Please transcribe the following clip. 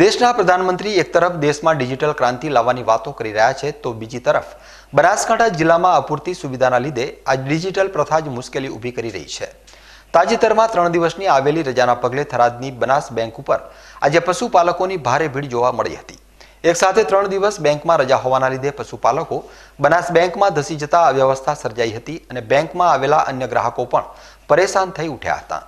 દેશના પ્રધાનમંત્રી એક તરફ દેશમાં ડિજિટલ ક્રાંતિ લાવવાની વાતો કરી રહ્યા છે તો બીજી તરફ બનાસકાંઠા જિલ્લામાં અપૂરતી સુવિધાના લીધે આ ડિજિટલ પ્રથા જ મુશ્કેલી ઊભી કરી રહી છે તાજેતરમાં ત્રણ દિવસની આવેલી રજાના પગલે થરાદની બનાસ બેંક ઉપર આજે પશુપાલકોની ભારે ભીડ જોવા મળી હતી એક સાથે ત્રણ દિવસ બેંકમાં રજા હોવાના લીધે પશુપાલકો બનાસ બેંકમાં ધસી જતા અવ્યવસ્થા સર્જાઈ હતી અને બેંકમાં આવેલા અન્ય ગ્રાહકો પણ પરેશાન થઈ ઉઠ્યા હતા